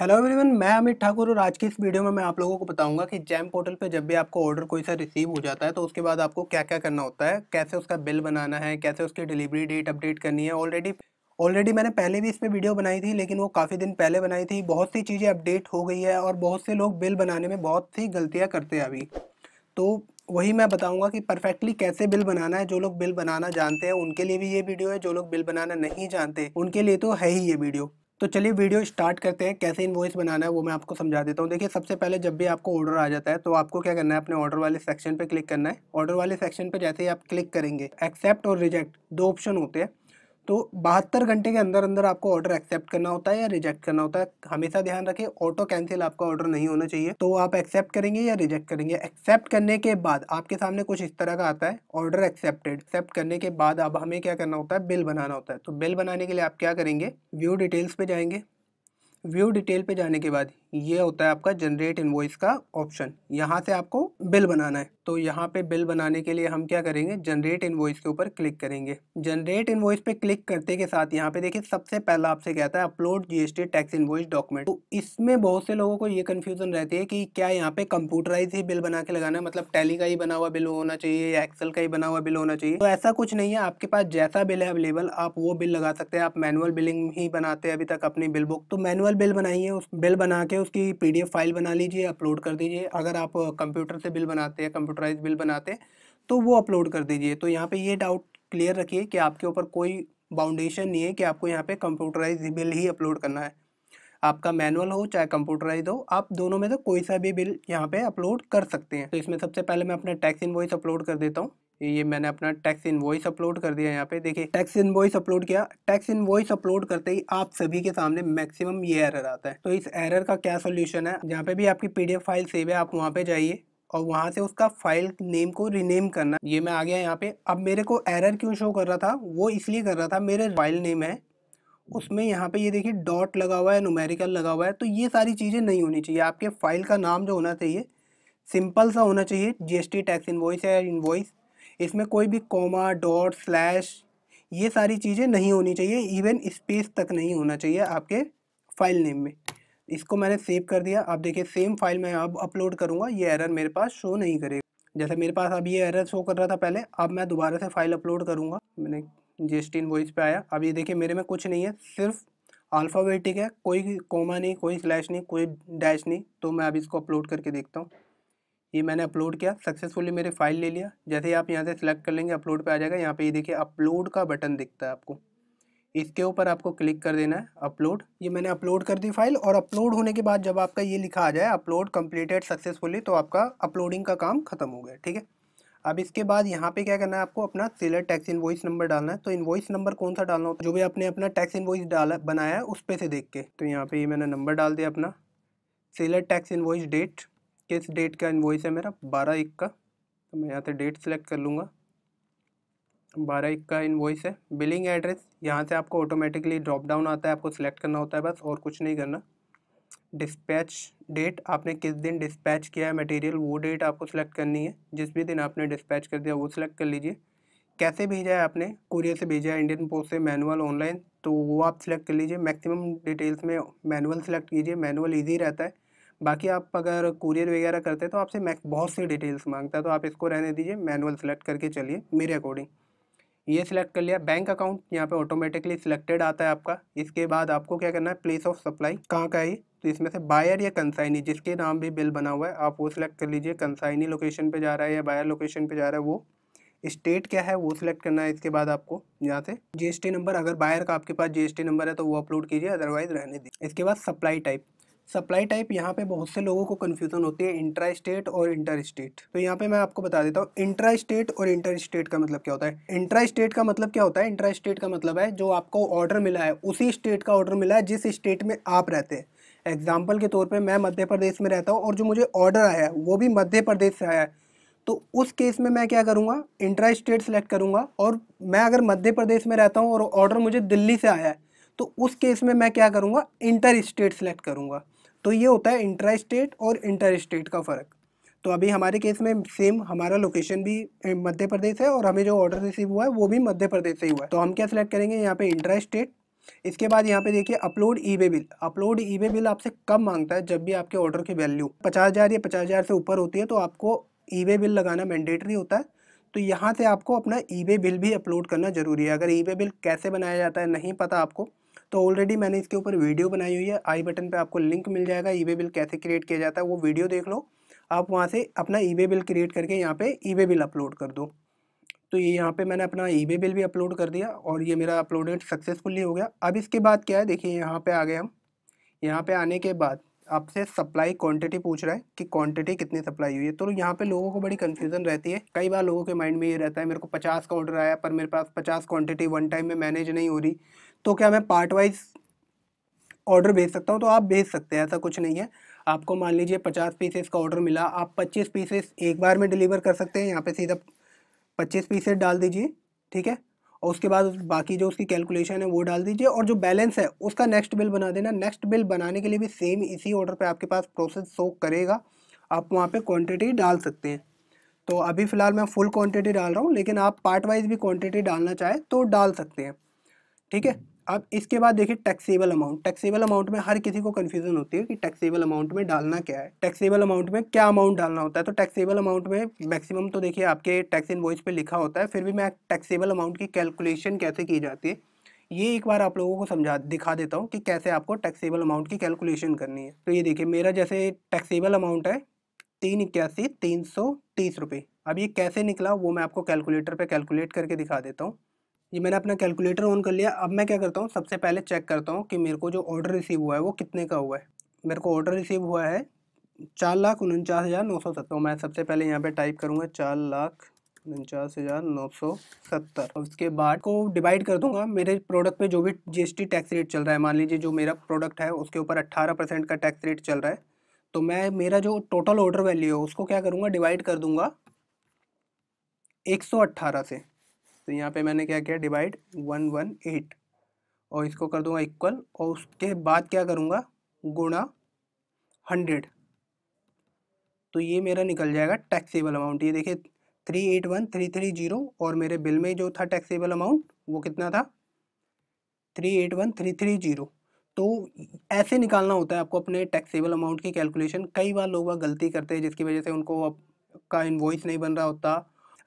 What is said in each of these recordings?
hello everyone मैं अमित ठाकुर और आज की इस वीडियो में मैं आप लोगों को बताऊंगा कि जैम पोर्टल पे जब भी आपको ऑर्डर कोई सा रिसीव हो जाता है तो उसके बाद आपको क्या क्या करना होता है कैसे उसका बिल बनाना है कैसे उसकी डिलीवरी डेट अपडेट करनी है ऑलरेडी ऑलरेडी मैंने पहले भी इस पर वीडियो बनाई थी लेकिन वो काफ़ी दिन पहले बनाई थी बहुत सी चीज़ें अपडेट हो गई है और बहुत से लोग बिल बनाने में बहुत सी गलतियाँ करते हैं अभी तो वही मैं बताऊंगा कि परफेक्टली कैसे बिल बनाना है जो लोग बिल बनाना जानते हैं उनके लिए भी ये वीडियो है जो लोग बिल बनाना नहीं जानते उनके लिए तो है ही ये वीडियो तो चलिए वीडियो स्टार्ट करते हैं कैसे इन्वॉइस बनाना है वो मैं आपको समझा देता हूँ देखिए सबसे पहले जब भी आपको ऑर्डर आ जाता है तो आपको क्या करना है अपने ऑर्डर वाले सेक्शन पे क्लिक करना है ऑर्डर वाले सेक्शन पे जैसे ही आप क्लिक करेंगे एक्सेप्ट और रिजेक्ट दो ऑप्शन होते हैं तो बहत्तर घंटे के अंदर अंदर आपको ऑर्डर एक्सेप्ट करना होता है या रिजेक्ट करना होता है हमेशा ध्यान रखें ऑटो कैंसिल आपका ऑर्डर नहीं होना चाहिए तो आप एक्सेप्ट करेंगे या रिजेक्ट करेंगे एक्सेप्ट करने के बाद आपके सामने कुछ इस तरह का आता है ऑर्डर एक्सेप्टेड एक्सेप्ट करने के बाद अब हमें क्या करना होता है बिल बनाना होता है तो बिल बनाने के लिए आप क्या करेंगे व्यू डिटेल्स पर जाएंगे व्यू डिटेल पर जाने के बाद ये होता है आपका जनरेट इन्वॉइस का ऑप्शन यहाँ से आपको बिल बनाना है तो यहाँ पे बिल बनाने के लिए हम क्या करेंगे जनरेट इनवॉइस के ऊपर क्लिक करेंगे जनरेट इनवॉइस पे क्लिक करते के साथ यहाँ पे देखिए सबसे पहला आपसे कहता है upload GST tax invoice document तो इसमें बहुत से लोगों को ये कन्फ्यूजन रहती है कि क्या यहाँ पे कंप्यूटराइज ही बिल बना के लगाना है मतलब टैली का ही बना हुआ बिल होना चाहिए या एक्सल का ही बना हुआ बिल होना चाहिए तो ऐसा कुछ नहीं है आपके पास जैसा बिल है अवेलेबल आप वो बिल लगा सकते हैं आप मैनुअल बिलिंग ही बनाते हैं अभी तक अपनी बिल बुक तो मैनुअल बिल बनाइए बिल बना के उसकी पीडीएफ फाइल बना लीजिए अपलोड कर दीजिए अगर आप कंप्यूटर से बिल बनाते हैं कंप्यूटर कंप्यूटराइज बिल बनाते हैं तो वो अपलोड कर दीजिए तो यहाँ पे ये डाउट क्लियर रखिए कि आपके ऊपर कोई बाउंडेशन नहीं है कि आपको यहाँ पे कंप्यूटराइज बिल ही अपलोड करना है आपका मैनुअल हो चाहे कंप्यूटराइज हो आप दोनों में से कोई सा भी बिल यहाँ पे अपलोड कर सकते हैं तो इसमें सबसे पहले मैं अपना टैक्स इन अपलोड कर देता हूँ ये मैंने अपना टैक्स इन अपलोड कर दिया यहाँ पे देखिए टैक्स इन अपलोड किया टैक्स इन अपलोड करते ही आप सभी के सामने मैक्सिमम ये एरर आता है तो इस एरर का क्या सोल्यूशन है जहाँ पे भी आपकी पीडीएफ फाइल सेव है आप वहाँ पे जाइए और वहाँ से उसका फाइल नेम को रीनेम करना ये मैं आ गया यहाँ पे अब मेरे को एरर क्यों शो कर रहा था वो इसलिए कर रहा था मेरे फाइल नेम है उसमें यहाँ पे ये देखिए डॉट लगा हुआ है नुमेरिकल लगा हुआ है तो ये सारी चीज़ें नहीं होनी चाहिए आपके फाइल का नाम जो होना चाहिए सिंपल सा होना चाहिए टी टैक्स इन्वॉइस है इन्वॉइस इसमें कोई भी कॉमा डॉट स्लैश ये सारी चीज़ें नहीं होनी चाहिए इवन स्पेस तक नहीं होना चाहिए आपके फाइल नेम में इसको मैंने सेव कर दिया आप देखिए सेम फाइल मैं अब अपलोड करूँगा ये एरर मेरे पास शो नहीं करेगा जैसे मेरे पास अब ये एरर शो कर रहा था पहले अब मैं दोबारा से फाइल अपलोड करूँगा मैंने जी एस टीन वॉइस पे आया अब ये देखिए मेरे में कुछ नहीं है सिर्फ अल्फ़ाबेटिक है कोई कोमा नहीं कोई स्लैश नहीं कोई डैश नहीं तो मैं अब इसको अपलोड करके देखता हूँ ये मैंने अपलोड किया सक्सेसफुली मेरे फाइल ले लिया जैसे आप यहाँ से सिलेक्ट कर लेंगे अपलोड पे आ जाएगा यहाँ पे ये देखिए अपलोड का बटन दिखता है आपको इसके ऊपर आपको क्लिक कर देना है अपलोड ये मैंने अपलोड कर दी फाइल और अपलोड होने के बाद जब आपका ये लिखा आ जाए अपलोड कम्प्लीटेड सक्सेसफुली तो आपका अपलोडिंग का काम खत्म हो गया ठीक है अब इसके बाद यहाँ पे क्या करना है आपको अपना सेलर टैक्स इनवॉइस नंबर डालना है तो इनवॉइस नंबर कौन सा डालना होता जो भी आपने अपना टैक्स इनवॉइस डाला बनाया है उस पर से देख के तो यहाँ पे ये मैंने नंबर डाल दिया अपना सेलर टैक्स इनवॉइस डेट किस डेट का इन्वॉइस है मेरा बारह एक का तो मैं यहाँ से डेट सेलेक्ट कर लूँगा बारह एक का इन्वॉइस है बिलिंग एड्रेस यहाँ से आपको ऑटोमेटिकली ड्रॉप डाउन आता है आपको सिलेक्ट करना होता है बस और कुछ नहीं करना डिस्पैच डेट आपने किस दिन डिस्पैच किया है मटेरियल वो डेट आपको सिलेक्ट करनी है जिस भी दिन आपने डिस्पैच कर दिया वो सिलेक्ट कर लीजिए कैसे भेजा है आपने कुरियर से भेजा है इंडियन पोस्ट से मैनुअल ऑनलाइन तो वो आप सिलेक्ट कर लीजिए मैक्सिमम डिटेल्स में मैनुअल सेलेक्ट कीजिए मैनुअल ईजी रहता है बाकी आप अगर कुरियर वगैरह करते हैं तो आपसे मैक्स बहुत सी डिटेल्स मांगता है तो आप इसको रहने दीजिए मैनुअल सेलेक्ट करके चलिए मेरे अकॉर्डिंग ये सिलेक्ट कर लिया बैंक अकाउंट यहाँ पे ऑटोमेटिकली सिलेक्टेड आता है आपका इसके बाद आपको क्या करना है प्लेस ऑफ सप्लाई कहाँ का है तो इसमें से बायर या कंसाइनी जिसके नाम भी बिल बना हुआ है आप वो सिलेक्ट कर लीजिए कंसाइनी लोकेशन पे जा रहा है या बायर लोकेशन पे जा रहा है वो स्टेट क्या है वो सिलेक्ट करना है इसके बाद आपको यहाँ से जीएसटी नंबर अगर बायर का आपके पास जीएसटी नंबर है तो वो अपलोड कीजिए अदरवाइज रहने दीजिए इसके बाद सप्लाई टाइप सप्लाई टाइप यहाँ पे बहुत से लोगों को कन्फ्यूज़न होती है इंट्रा स्टेट और इंटर स्टेट तो यहाँ पे मैं आपको बता देता हूँ इंट्रा स्टेट और इंटर स्टेट का मतलब क्या होता है इंट्रा स्टेट का मतलब क्या होता है इंट्रा स्टेट का मतलब है जो आपको ऑर्डर मिला है उसी स्टेट का ऑर्डर मिला है जिस स्टेट में आप रहते हैं एग्जाम्पल के तौर पर मैं मध्य प्रदेश में रहता हूँ और जो मुझे ऑर्डर आया है वो भी मध्य प्रदेश से आया है तो उस केस में मैं क्या करूँगा इंट्रा स्टेट सेलेक्ट करूँगा और मैं अगर मध्य प्रदेश में रहता हूँ और ऑर्डर मुझे दिल्ली से आया है तो उस केस में मैं क्या करूँगा इंटर स्टेट सेलेक्ट करूँगा तो ये होता है इंट्रा स्टेट और इंटर स्टेट का फ़र्क तो अभी हमारे केस में सेम हमारा लोकेशन भी मध्य प्रदेश है और हमें जो ऑर्डर रिसीव हुआ है वो भी मध्य प्रदेश से ही हुआ है तो हम क्या सिलेक्ट करेंगे यहाँ पे इंट्रा स्टेट इसके बाद यहाँ पे देखिए upload e bill upload e bill आपसे कम मांगता है जब भी आपके ऑर्डर की वैल्यू पचास हज़ार या पचास हज़ार से ऊपर होती है तो आपको ई बिल लगाना मैंडेटरी होता है तो यहाँ से आपको अपना ई बिल भी अपलोड करना ज़रूरी है अगर ई बिल कैसे बनाया जाता है नहीं पता आपको तो ऑलरेडी मैंने इसके ऊपर वीडियो बनाई हुई है आई बटन पर आपको लिंक मिल जाएगा ई बिल कैसे क्रिएट किया जाता है वो वीडियो देख लो आप वहाँ से अपना ई बिल क्रिएट करके यहाँ पे ई बिल अपलोड कर दो तो ये यहाँ पे मैंने अपना ई बिल भी अपलोड कर दिया और ये मेरा अपलोडेड सक्सेसफुली हो गया अब इसके बाद क्या है देखिए यहाँ पे आ गए हम यहाँ पर आने के बाद आपसे सप्लाई क्वांटिटी पूछ रहा है कि क्वांटिटी कितनी सप्लाई हुई है तो यहाँ पे लोगों को बड़ी कन्फ्यूजन रहती है कई बार लोगों के माइंड में ये रहता है मेरे को पचास का ऑर्डर आया पर मेरे पास पचास क्वांटिटी वन टाइम में मैनेज नहीं हो रही तो क्या मैं पार्ट वाइज ऑर्डर भेज सकता हूँ तो आप भेज सकते हैं ऐसा कुछ नहीं है आपको मान लीजिए पचास पीसेस का ऑर्डर मिला आप पच्चीस पीसेस एक बार में डिलीवर कर सकते हैं यहाँ पे सीधा पच्चीस पीसेस डाल दीजिए ठीक है और उसके बाद बाकी जो उसकी कैलकुलेशन है वो डाल दीजिए और जो बैलेंस है उसका नेक्स्ट बिल बना देना नेक्स्ट बिल बनाने के लिए भी सेम इसी ऑर्डर पर आपके पास प्रोसेस शो करेगा आप वहाँ पर क्वान्टिटी डाल सकते हैं तो अभी फ़िलहाल मैं फुल क्वान्टिटी डाल रहा हूँ लेकिन आप पार्ट वाइज भी क्वान्टिटी डालना चाहें तो डाल सकते हैं ठीक है अब इसके बाद देखिए टैक्सेबल अमाउंट टैक्सेबल अमाउंट में हर किसी को कन्फ्यूजन होती है कि टैक्सेबल अमाउंट में डालना क्या है टैक्सेबल अमाउंट में क्या अमाउंट डालना होता है तो टैक्सेबल अमाउंट में मैक्सिमम तो देखिए आपके टैक्स इनवॉइस पे लिखा होता है फिर भी मैं टैक्सेबल अमाउंट की कैलकुलेशन कैसे की जाती है ये एक बार आप लोगों को समझा दिखा देता हूँ कि कैसे आपको टैक्सेबल अमाउंट की कैलकुलेशन करनी है तो ये देखिए मेरा जैसे टैक्सेबल अमाउंट है तीन इक्यासी तीन सौ तीस रुपये अब ये कैसे निकला वो मैं आपको कैलकुलेटर पर कैलकुलेट करके दिखा देता हूँ ये मैंने अपना कैलकुलेटर ऑन कर लिया अब मैं क्या करता हूँ सबसे पहले चेक करता हूँ कि मेरे को जो ऑर्डर रिसीव हुआ है वो कितने का हुआ है मेरे को ऑर्डर रिसीव हुआ है चार लाख उनचास हज़ार नौ सौ सत्तर मैं सबसे पहले यहाँ पे टाइप करूँगा चार लाख उनचास हज़ार नौ सौ सत्तर और उसके बाद को डिवाइड कर दूंगा मेरे प्रोडक्ट पे जो भी जीएसटी टैक्स रेट चल रहा है मान लीजिए जो मेरा प्रोडक्ट है उसके ऊपर अट्ठारह परसेंट का टैक्स रेट चल रहा है तो मैं मेरा जो टोटल ऑर्डर वैल्यू है उसको क्या करूँगा डिवाइड कर दूंगा एक सौ अट्ठारह से तो यहाँ पे मैंने क्या किया डिवाइड वन वन एट और इसको कर दूंगा इक्वल और उसके बाद क्या करूँगा गुणा हंड्रेड तो ये मेरा निकल जाएगा टैक्सेबल अमाउंट ये देखिए three eight one three three zero और मेरे बिल में जो था टैक्सेबल अमाउंट वो कितना था three eight one three three zero तो ऐसे निकालना होता है आपको अपने टैक्सेबल अमाउंट की कैलकुलेशन कई बार लोग गलती करते हैं जिसकी वजह से उनको का इन्वॉइस नहीं बन रहा होता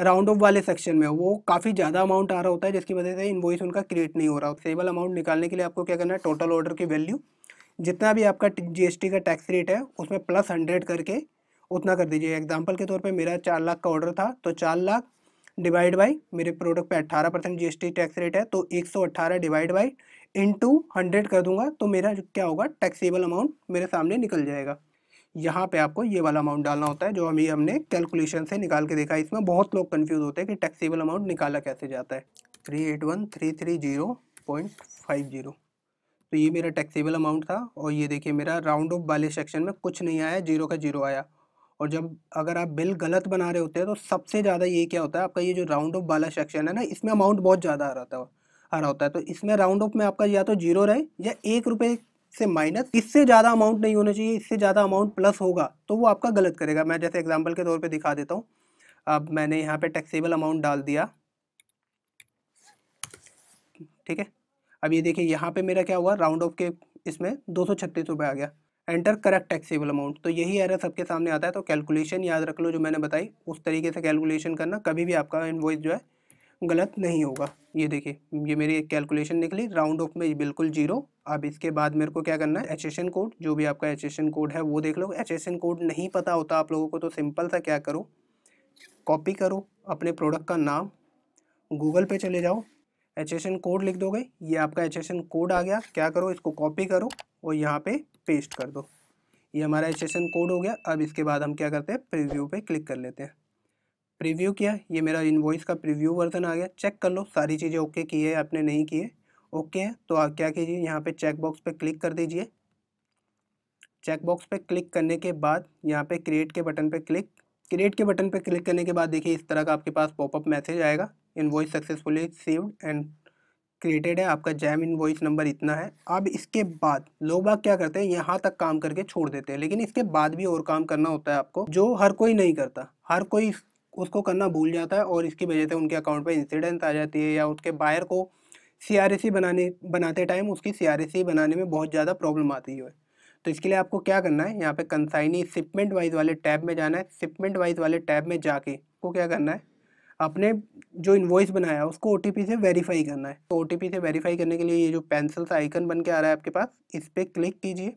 राउंड ऑफ वाले सेक्शन में वो काफ़ी ज़्यादा अमाउंट आ रहा होता है जिसकी वजह से इन्वॉइस उनका क्रिएट नहीं हो रहा सेबल अमाउंट निकालने के लिए आपको क्या करना है टोटल ऑर्डर की वैल्यू जितना भी आपका जीएसटी का टैक्स रेट है उसमें प्लस हंड्रेड करके उतना कर दीजिए एग्जाम्पल के तौर पर मेरा चार लाख का ऑर्डर था तो चार लाख डिवाइड बाई मेरे प्रोडक्ट पर अट्ठारह परसेंट जी टैक्स रेट है तो अट्ठारह divide by into hundred कर दूंगा तो मेरा क्या होगा टैक्सेबल अमाउंट मेरे सामने निकल जाएगा यहाँ पे आपको ये वाला अमाउंट डालना होता है जो अभी हमने कैलकुलेशन से निकाल के देखा है इसमें बहुत लोग कन्फ्यूज़ होते हैं कि टैक्सीबल अमाउंट निकाला कैसे जाता है three eight one three three zero point five zero तो ये मेरा टैक्सेबल अमाउंट था और ये देखिए मेरा राउंड ऑफ वाले सेक्शन में कुछ नहीं आया जीरो का जीरो आया और जब अगर आप बिल गलत बना रहे होते हैं तो सबसे ज़्यादा ये क्या होता है आपका ये जो राउंड ऑफ वाला सेक्शन है ना इसमें अमाउंट बहुत ज़्यादा आ रहा था आ रहा होता है तो इसमें राउंड ऑफ में आपका या तो जीरो रहे या एक रुपये से माइनस इससे ज़्यादा अमाउंट नहीं होना चाहिए इससे ज़्यादा अमाउंट प्लस होगा तो वो आपका गलत करेगा मैं जैसे एग्जाम्पल के तौर पर दिखा देता हूँ अब मैंने यहाँ पर टैक्सेबल अमाउंट डाल दिया ठीक है अब ये देखिए यहाँ पे मेरा क्या हुआ राउंड ऑफ के इसमें दो सौ छत्तीस रुपये आ गया एंटर करेक्ट टैक्सेबल अमाउंट तो यही एरर सबके सामने आता है तो कैलकुलेशन याद रख लो जो मैंने बताई उस तरीके से कैलकुलेशन करना कभी भी आपका इन्वॉइस जो है गलत नहीं होगा ये देखिए ये मेरी एक कैलकुलेशन निकली राउंड ऑफ में बिल्कुल जीरो अब इसके बाद मेरे को क्या करना है एच कोड जो भी आपका एच कोड है वो देख लो एच कोड नहीं पता होता आप लोगों को तो सिंपल सा क्या करो कॉपी करो अपने प्रोडक्ट का नाम गूगल पे चले जाओ एच कोड लिख दोगे ये आपका एच कोड आ गया क्या करो इसको कॉपी करो और यहाँ पे पेस्ट कर दो ये हमारा एच कोड हो गया अब इसके बाद हम क्या करते हैं प्रिव्यू पर क्लिक कर लेते हैं प्रीव्यू किया ये मेरा इन्वॉइस का प्रीव्यू वर्जन आ गया चेक कर लो सारी चीज़ें ओके की है आपने नहीं किए ओके है तो आप क्या कीजिए यहाँ पे चेकबॉक्स पर पे क्लिक कर दीजिए चेकबॉक्स पर पे क्लिक करने के बाद यहाँ पे क्रिएट के बटन पे क्लिक क्रिएट के बटन पे क्लिक करने के बाद देखिए इस तरह का आपके पास पॉपअप मैसेज आएगा invoice successfully saved and created है आपका जैम इन्वॉइस नंबर इतना है अब इसके बाद लोग बाग क्या करते हैं यहाँ तक काम करके छोड़ देते हैं लेकिन इसके बाद भी और काम करना होता है आपको जो हर कोई नहीं करता हर कोई उसको करना भूल जाता है और इसकी वजह से उनके अकाउंट पर इंसिडेंस आ जाती है या उसके बायर को सी आर e बनाने बनाते टाइम उसकी सी आर e बनाने में बहुत ज़्यादा प्रॉब्लम आती है तो इसके लिए आपको क्या करना है यहाँ पे कंसाइनी शिपमेंट वाइज वाले टैब में जाना है शिपमेंट वाइज वाले टैब में जाके आपको क्या करना है अपने जो इन्वॉइस बनाया है उसको ओ से वेरीफाई करना है तो ओ से वेरीफाई करने के लिए ये जो पेंसिल सा आइकन बन के आ रहा है आपके पास इस पर क्लिक कीजिए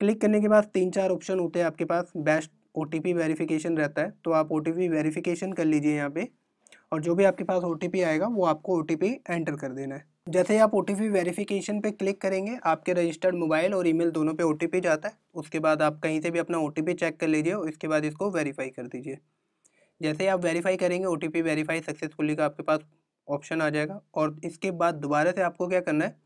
क्लिक करने के बाद तीन चार ऑप्शन होते हैं आपके पास बेस्ट ओ टी वेरिफिकेशन रहता है तो आप ओ टी वेरिफिकेशन कर लीजिए यहाँ पे और जो भी आपके पास ओ आएगा वो आपको ओ एंटर कर देना है जैसे ही आप ओ टी वेरिफिकेशन पे क्लिक करेंगे आपके रजिस्टर्ड मोबाइल और ईमेल दोनों पे ओ जाता है उसके बाद आप कहीं से भी अपना ओ चेक कर लीजिए और इसके बाद इसको वेरीफाई कर दीजिए जैसे ही आप वेरीफाई करेंगे ओ टी वेरीफाई सक्सेसफुली का आपके पास ऑप्शन आ जाएगा और इसके बाद दोबारा से आपको क्या करना है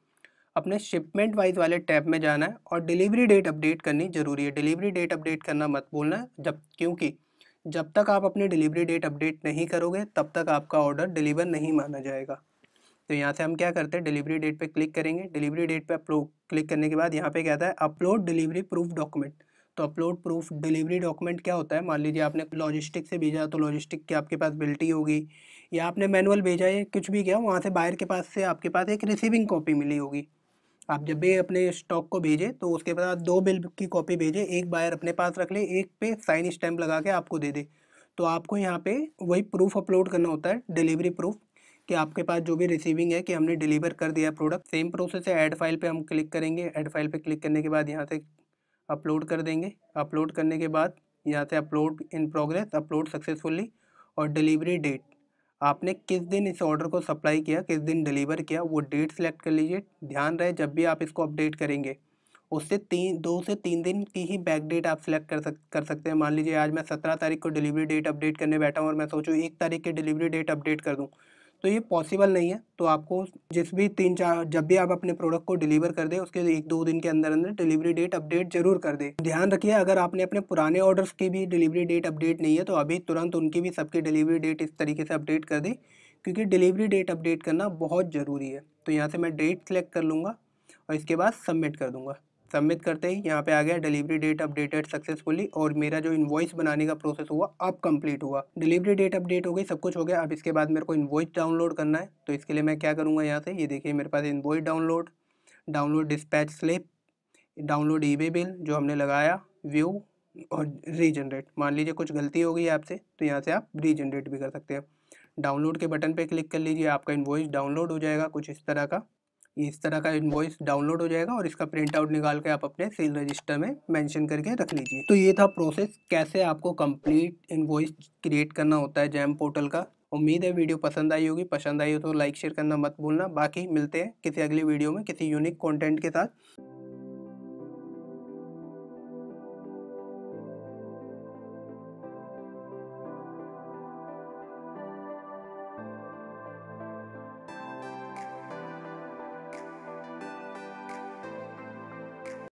अपने शिपमेंट वाइज वाले टैब में जाना है और डिलीवरी डेट अपडेट करनी जरूरी है डिलीवरी डेट अपडेट करना मत भूलना जब क्योंकि जब तक आप अपनी डिलीवरी डेट अपडेट नहीं करोगे तब तक आपका ऑर्डर डिलीवर नहीं माना जाएगा तो यहाँ से हम क्या करते हैं डिलीवरी डेट पे क्लिक करेंगे डिलीवरी डेट पे अपलोड क्लिक करने के बाद यहाँ पे क्या है अपलोड डिलीवरी प्रूफ डॉक्यूमेंट तो अपलोड प्रूफ डिलीवरी डॉक्यूमेंट क्या होता है मान लीजिए आपने लॉजिस्टिक से भेजा तो लॉजिस्टिक की आपके पास बिल्टी होगी या आपने मैनुअल भेजा या कुछ भी किया वहाँ से बाहर के पास से आपके पास एक रिसीविंग कॉपी मिली होगी आप जब भी अपने स्टॉक को भेजें तो उसके बाद दो बिल की कॉपी भेजें एक बायर अपने पास रख ले एक पे साइन स्टैम्प लगा के आपको दे दे तो आपको यहाँ पे वही प्रूफ अपलोड करना होता है डिलीवरी प्रूफ कि आपके पास जो भी रिसीविंग है कि हमने डिलीवर कर दिया प्रोडक्ट सेम प्रोसेस है ऐड फाइल पे हम क्लिक करेंगे ऐड फाइल पे क्लिक करने के बाद यहाँ से अपलोड कर देंगे अपलोड करने के बाद यहाँ से upload in progress upload successfully और डिलीवरी डेट आपने किस दिन इस ऑर्डर को सप्लाई किया किस दिन डिलीवर किया वो डेट सेलेक्ट कर लीजिए ध्यान रहे जब भी आप इसको अपडेट करेंगे उससे तीन दो से तीन दिन की ही बैक डेट आप सेलेक्ट कर सक कर सकते हैं मान लीजिए आज मैं सत्रह तारीख को डिलीवरी डेट अपडेट करने बैठा हूँ और मैं सोचूँ एक तारीख की डिलीवरी डेट अपडेट कर दूँ तो ये पॉसिबल नहीं है तो आपको जिस भी तीन चार जब भी आप अपने प्रोडक्ट को डिलीवर कर दें उसके एक दो दिन के अंदर अंदर डिलीवरी डेट अपडेट जरूर कर दें ध्यान रखिए अगर आपने अपने पुराने ऑर्डर्स की भी डिलीवरी डेट अपडेट नहीं है तो अभी तुरंत उनकी भी सबकी डिलीवरी डेट इस तरीके से अपडेट कर दे क्योंकि डिलीवरी डेट अपडेट करना बहुत ज़रूरी है तो यहाँ से मैं डेट सेलेक्ट कर लूँगा और इसके बाद सबमिट कर दूँगा सबमिट करते ही यहाँ पे आ गया डिलीवरी डेट अपडेटेड सक्सेसफुली और मेरा जो इन्वॉइस बनाने का प्रोसेस हुआ अब कंप्लीट हुआ डिलीवरी डेट अपडेट हो गई सब कुछ हो गया अब इसके बाद मेरे को इन्वॉइस डाउनलोड करना है तो इसके लिए मैं क्या करूँगा यहाँ से ये देखिए मेरे पास invoice download download dispatch slip download e bill जो हमने लगाया व्यू और रीजनरेट मान लीजिए कुछ गलती हो गई आपसे तो यहाँ से आप रीजनरेट भी कर सकते हैं डाउनलोड के बटन पे क्लिक कर लीजिए आपका इन्वॉइस डाउनलोड हो जाएगा कुछ इस तरह का इस तरह का इन्वॉइस डाउनलोड हो जाएगा और इसका प्रिंट आउट निकाल के आप अपने सेल रजिस्टर में मेंशन करके रख लीजिए तो ये था प्रोसेस कैसे आपको कंप्लीट इन्वॉइस क्रिएट करना होता है जैम पोर्टल का उम्मीद है वीडियो पसंद आई होगी पसंद आई हो तो लाइक शेयर करना मत भूलना बाकी मिलते हैं किसी अगली वीडियो में किसी यूनिक कॉन्टेंट के साथ